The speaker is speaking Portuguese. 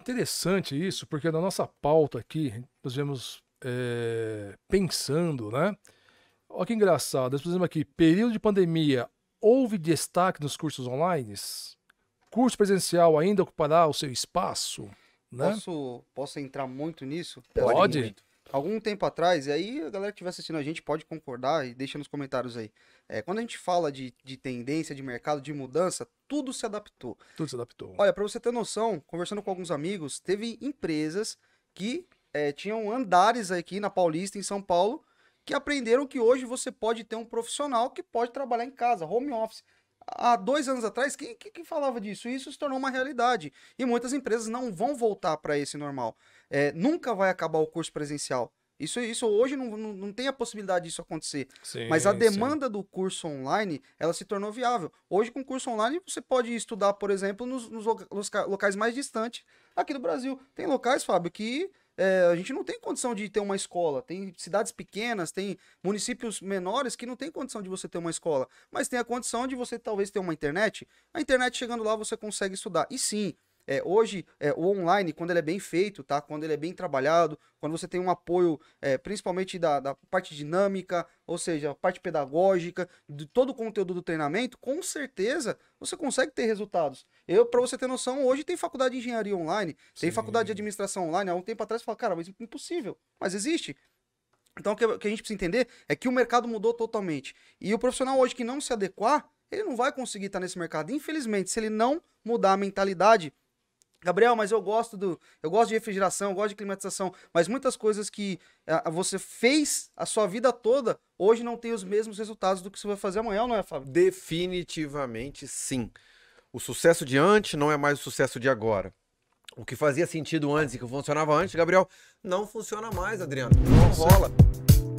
Interessante isso, porque na nossa pauta aqui, nós vemos é, pensando, né? Olha que engraçado, nós fizemos aqui, período de pandemia, houve destaque nos cursos online? Curso presencial ainda ocupará o seu espaço? Né? Posso, posso entrar muito nisso? Pode. Pode algum tempo atrás, e aí a galera que estiver assistindo a gente pode concordar e deixa nos comentários aí. É, quando a gente fala de, de tendência, de mercado, de mudança, tudo se adaptou. Tudo se adaptou. Olha, para você ter noção, conversando com alguns amigos, teve empresas que é, tinham andares aqui na Paulista, em São Paulo, que aprenderam que hoje você pode ter um profissional que pode trabalhar em casa, home office há dois anos atrás, quem, quem, falava disso? Isso se tornou uma realidade. E muitas empresas não vão voltar para esse normal. É, nunca vai acabar o curso presencial. Isso, isso hoje não, não, não tem a possibilidade disso acontecer. Sim, Mas a demanda sim. do curso online, ela se tornou viável. Hoje, com curso online, você pode estudar, por exemplo, nos, nos locais mais distantes aqui do Brasil. Tem locais, Fábio, que é, a gente não tem condição de ter uma escola. Tem cidades pequenas, tem municípios menores que não tem condição de você ter uma escola. Mas tem a condição de você talvez ter uma internet. A internet chegando lá você consegue estudar. E sim, é, hoje, é, o online, quando ele é bem feito, tá? Quando ele é bem trabalhado, quando você tem um apoio, é, principalmente da, da, parte dinâmica, ou seja, a parte pedagógica, de todo o conteúdo do treinamento, com certeza você consegue ter resultados. Eu, para você ter noção, hoje tem faculdade de engenharia online, Sim. tem faculdade de administração online. Há um tempo atrás você fala, cara, mas impossível. Mas existe. Então, o que, o que a gente precisa entender é que o mercado mudou totalmente. E o profissional hoje que não se adequar, ele não vai conseguir estar nesse mercado. Infelizmente, se ele não mudar a mentalidade, Gabriel, mas eu gosto do, eu gosto de refrigeração, eu gosto de climatização, mas muitas coisas que é, você fez a sua vida toda hoje não tem os mesmos resultados do que você vai fazer amanhã, não é, Fábio? Definitivamente sim. O sucesso de antes não é mais o sucesso de agora. O que fazia sentido antes e que funcionava antes, Gabriel, não funciona mais, Adriano. Não rola.